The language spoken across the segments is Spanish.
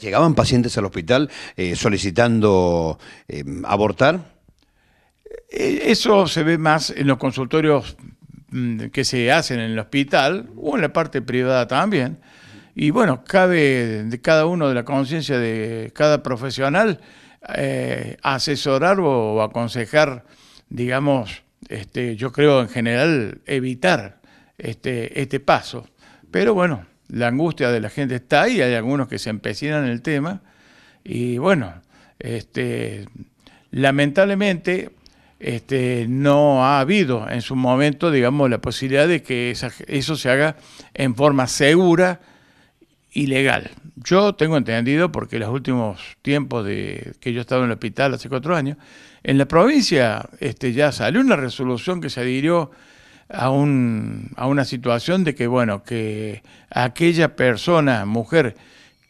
¿Llegaban pacientes al hospital eh, solicitando em, abortar? E, eso se ve más en los consultorios mm, que se hacen en el hospital o en la parte privada también. Y bueno, cabe de cada uno, de la conciencia de cada profesional, eh, asesorar o, o, aconsejar, digamos, este, yo creo en general evitar este, este paso. Pero bueno, la angustia de la gente está ahí, hay algunos que se empecinan en el tema, y bueno, este, lamentablemente este, no ha habido en su momento, digamos, la posibilidad de que eso se haga en forma segura y legal. Yo tengo entendido, porque los últimos tiempos de que yo he estado en el hospital hace cuatro años, en la provincia este, ya salió una resolución que se adhirió a, una situación de que, bueno, que aquella persona, mujer,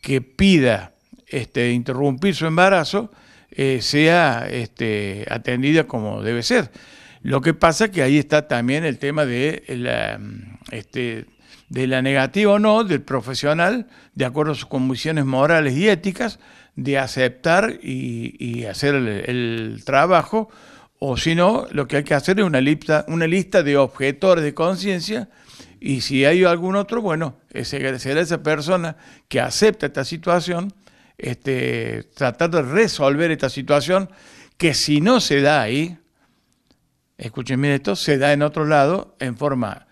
que pida este, interrumpir su embarazo, eh, sea este, atendida como debe ser. Lo que pasa que ahí está también el tema de la, este, de la negativa o no del profesional, de acuerdo a sus convicciones morales y éticas, de aceptar y, hacer el trabajo o si no, lo que hay que hacer es una lista, una lista de objetores de conciencia y si hay algún otro, bueno, será esa persona que acepta esta situación, este, tratar de resolver esta situación que si no se da ahí, escúchenme esto, se da en otro lado en forma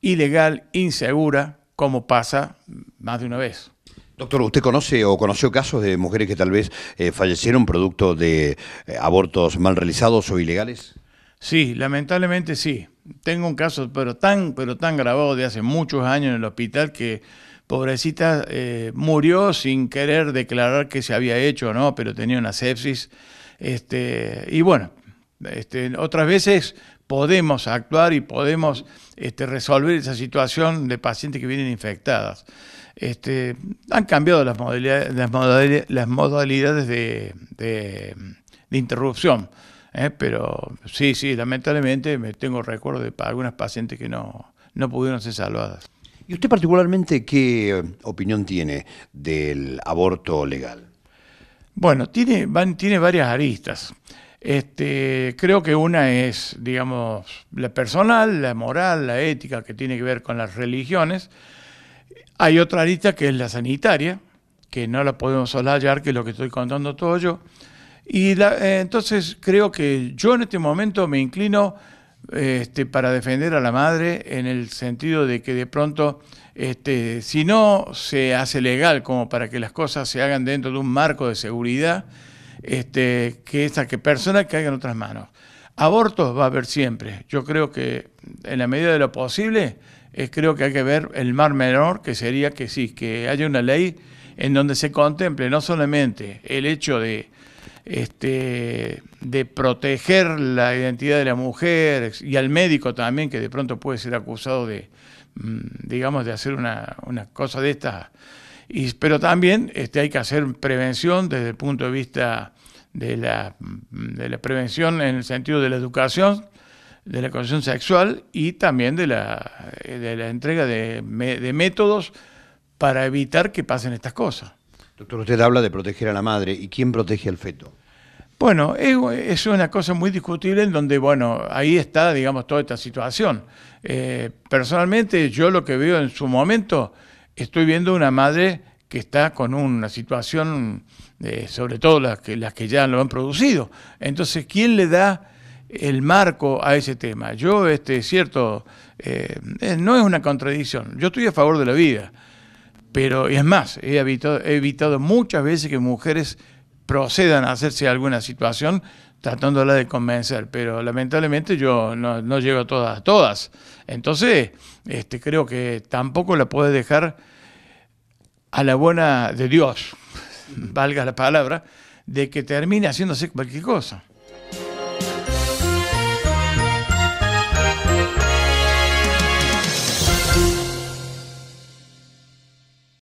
ilegal, insegura, como pasa más de una vez. Doctor, ¿usted conoce o conoció casos de mujeres que tal vez eh, fallecieron producto de eh, abortos mal realizados o ilegales? Sí, lamentablemente sí. Tengo un caso, pero tan, pero tan grabado de hace muchos años en el hospital que pobrecita eh, murió sin querer declarar que se había hecho o no, pero tenía una sepsis. Este, y bueno, este, otras veces podemos actuar y podemos este, resolver esa situación de pacientes que vienen infectadas. Este, han cambiado las modalidades, de, interrupción. ¿eh? Pero sí, sí, lamentablemente me tengo recuerdo de algunas pacientes que no, no pudieron ser salvadas. ¿Y usted particularmente qué eh, opinión tiene del aborto legal? Bueno, tiene, tiene varias aristas. Este, creo que una es, digamos, la personal, la moral, la ética que tiene que ver con las religiones. Hay otra lista que es la sanitaria, que no la podemos ya que es lo que estoy contando todo yo. Y eh, entonces creo que yo en este momento me inclino este, para defender a la madre en el sentido de que de pronto, este, si no se hace legal como para que las cosas se hagan dentro de un marco de seguridad, este, que esa que caiga en otras manos. Abortos va a haber siempre. Yo creo que en la medida de lo posible, es eh, creo que hay que ver el mar menor, que sería que sí, que haya una ley en donde se contemple no solamente el hecho de, este, de proteger la identidad de la mujer y al médico también, que de pronto puede ser acusado de, mm, digamos, de hacer una, cosa de estas. Y, pero también este, hay que hacer prevención desde el punto de vista de la, de la prevención en el sentido de la educación, de la educación sexual y también de la, de la entrega de, métodos para evitar que pasen estas cosas. Doctor, usted habla de proteger a la madre. ¿Y quién protege al feto? Bueno, es una cosa muy discutible en donde, bueno, ahí está, digamos, toda esta situación. Eh, personalmente, yo lo que veo en su momento, estoy viendo una madre que está con una situación, eh, sobre todo las que, las que ya lo han producido. Entonces, ¿quién le da el marco a ese tema? Yo, este, cierto, eh, eh, no es una contradicción, yo estoy a favor de la vida, pero, y es más, he evitado, muchas veces que mujeres procedan a hacerse alguna situación tratándola de convencer, pero lamentablemente yo no, no llego a todas, todas. Entonces, este, creo que tampoco la puede dejar a la buena de Dios, valga la palabra, de que termine haciéndose cualquier cosa.